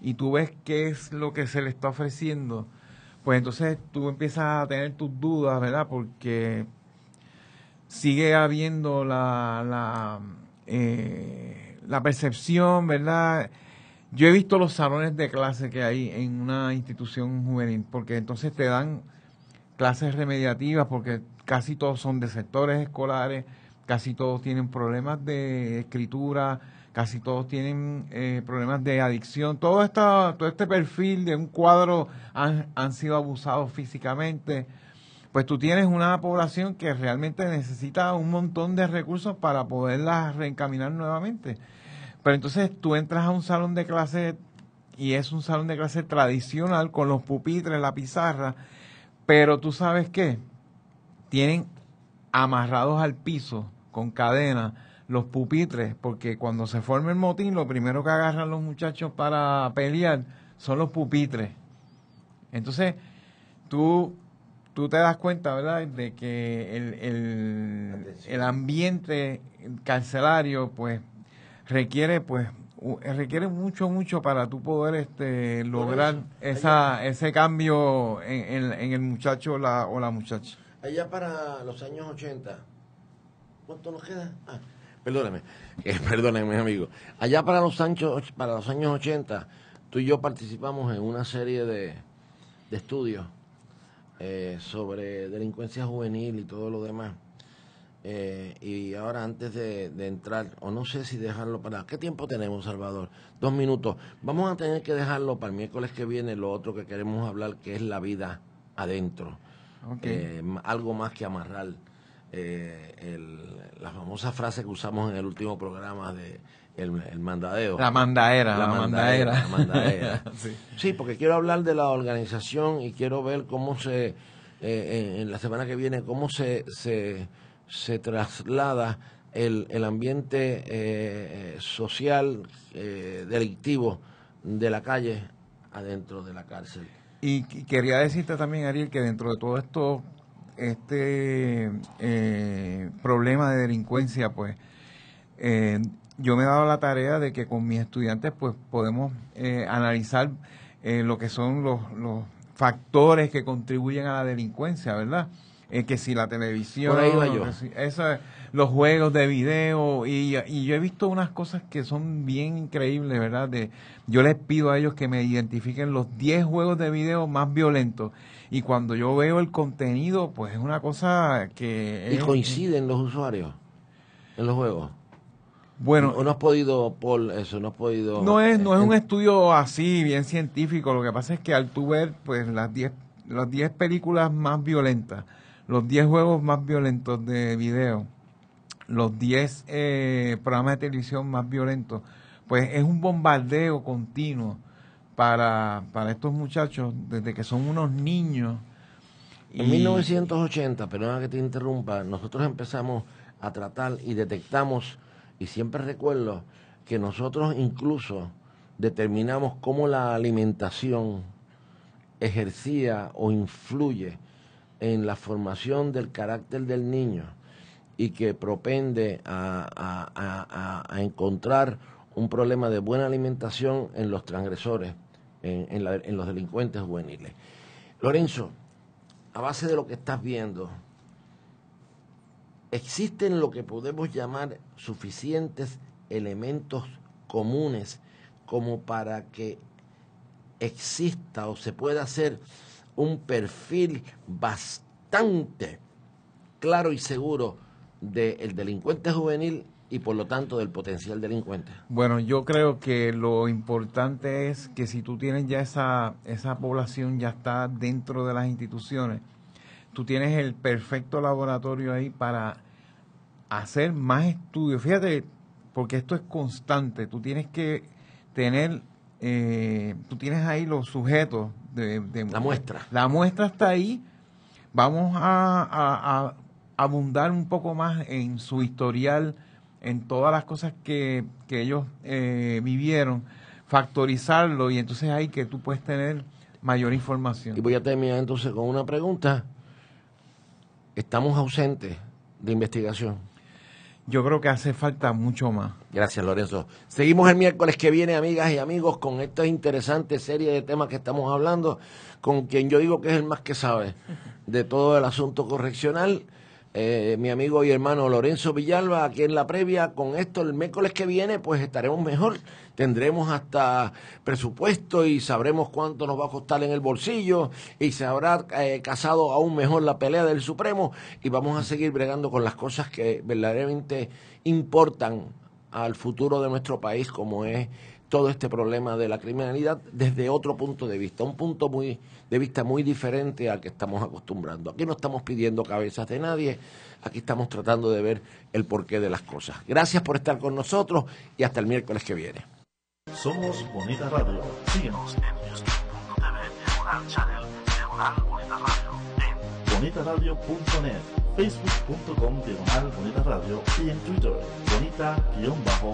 y tú ves qué es lo que se le está ofreciendo, pues entonces tú empiezas a tener tus dudas, ¿verdad? Porque sigue habiendo la, la eh, percepción, ¿verdad? Yo he visto los salones de clase que hay en una institución juvenil, porque entonces te dan clases remediativas, porque casi todos son de sectores escolares, casi todos tienen problemas de escritura, casi todos tienen eh, problemas de adicción. Todo, esta, todo este perfil de un cuadro han, han sido abusados físicamente. Pues tú tienes una población que realmente necesita un montón de recursos para poderla reencaminar nuevamente. Pero entonces tú entras a un salón de clase y es un salón de clase tradicional con los pupitres, la pizarra, pero tú sabes qué, tienen amarrados al piso con cadena los pupitres, porque cuando se forma el motín, lo primero que agarran los muchachos para pelear son los pupitres. Entonces, tú, tú te das cuenta, ¿verdad?, de que el, el ambiente carcelario, pues, requiere pues eh, requiere mucho mucho para tú poder este lograr esa ese cambio en, en, el muchacho la, o la muchacha allá para los años 80 cuánto nos queda ah, perdóname eh, perdóname amigo allá para los anchos para los años 80 tú y yo participamos en una serie de, de estudios eh, sobre delincuencia juvenil y todo lo demás eh, y ahora antes de, entrar, o no sé si dejarlo para... ¿Qué tiempo tenemos, Salvador? Dos minutos. Vamos a tener que dejarlo para el miércoles que viene, lo otro que queremos hablar, que es la vida adentro. Eh, algo más que amarrar eh, la famosa frase que usamos en el último programa de el, mandadeo. La mandadera La, sí. porque quiero hablar de la organización y quiero ver cómo se... Eh, en, en, la semana que viene, cómo se, se, se traslada el, ambiente eh, eh, social eh, delictivo de la calle adentro de la cárcel. Y, quería decirte también, Ariel, que dentro de todo esto, este problema de delincuencia, pues yo me he dado la tarea de que con mis estudiantes pues podemos analizar lo que son los, los factores que contribuyen a la delincuencia, ¿verdad? Eh, que si la televisión, Por los juegos de video, y, yo he visto unas cosas que son bien increíbles, ¿verdad? De, yo les pido a ellos que me identifiquen los 10 juegos de video más violentos, y cuando yo veo el contenido, pues es una cosa que... ¿Y coinciden los usuarios en los juegos? Bueno, no, has podido por eso, no has podido. No es, no es un estudio así bien científico. Lo que pasa es que al tú ver, pues las 10 las 10 películas más violentas, los 10 juegos más violentos de video, los 10 eh, programas de televisión más violentos, pues es un bombardeo continuo para, estos muchachos desde que son unos niños. En 1980, perdona que te interrumpa, nosotros empezamos a tratar y detectamos, y siempre recuerdo que nosotros incluso determinamos cómo la alimentación ejercía o influye en la formación del carácter del niño y que propende a, encontrar un problema de buena alimentación en los transgresores, en, en los delincuentes juveniles. Lorenzo, a base de lo que estás viendo, existen lo que podemos llamar suficientes elementos comunes como para que exista o se pueda hacer un perfil bastante claro y seguro del delincuente juvenil y por lo tanto del potencial delincuente? Bueno, yo creo que lo importante es que si tú tienes ya esa, esa población, ya está dentro de las instituciones, tú tienes el perfecto laboratorio ahí para hacer más estudios. Fíjate, porque esto es constante, tú tienes que tener, eh, tú tienes ahí los sujetos la muestra. La muestra está ahí. Vamos a, abundar un poco más en su historial, en todas las cosas que, ellos eh, vivieron, factorizarlo y entonces ahí que tú puedes tener mayor información. Y voy a terminar entonces con una pregunta. Estamos ausentes de investigación yo creo que hace falta mucho más. Gracias, Lorenzo. Seguimos el miércoles que viene, amigas y amigos, con esta interesante serie de temas que estamos hablando, con quien yo digo que es el más que sabe de todo el asunto correccional. Eh, mi amigo y hermano Lorenzo Villalba aquí en la previa. Con esto, el miércoles que viene, pues estaremos mejor. Tendremos hasta presupuesto y sabremos cuánto nos va a costar en el bolsillo y se habrá eh, casado aún mejor la pelea del Supremo y vamos a seguir bregando con las cosas que verdaderamente importan al futuro de nuestro país, como es todo este problema de la criminalidad desde otro punto de vista, un punto muy, de vista muy diferente al que estamos acostumbrando. Aquí no estamos pidiendo cabezas de nadie, aquí estamos tratando de ver el porqué de las cosas. Gracias por estar con nosotros y hasta el miércoles que viene. Somos Bonita Radio. Síguenos en YouTube.tv, Channel, Bonita Radio, en facebook.com, Bonita Radio y en Twitter, bonita-radio.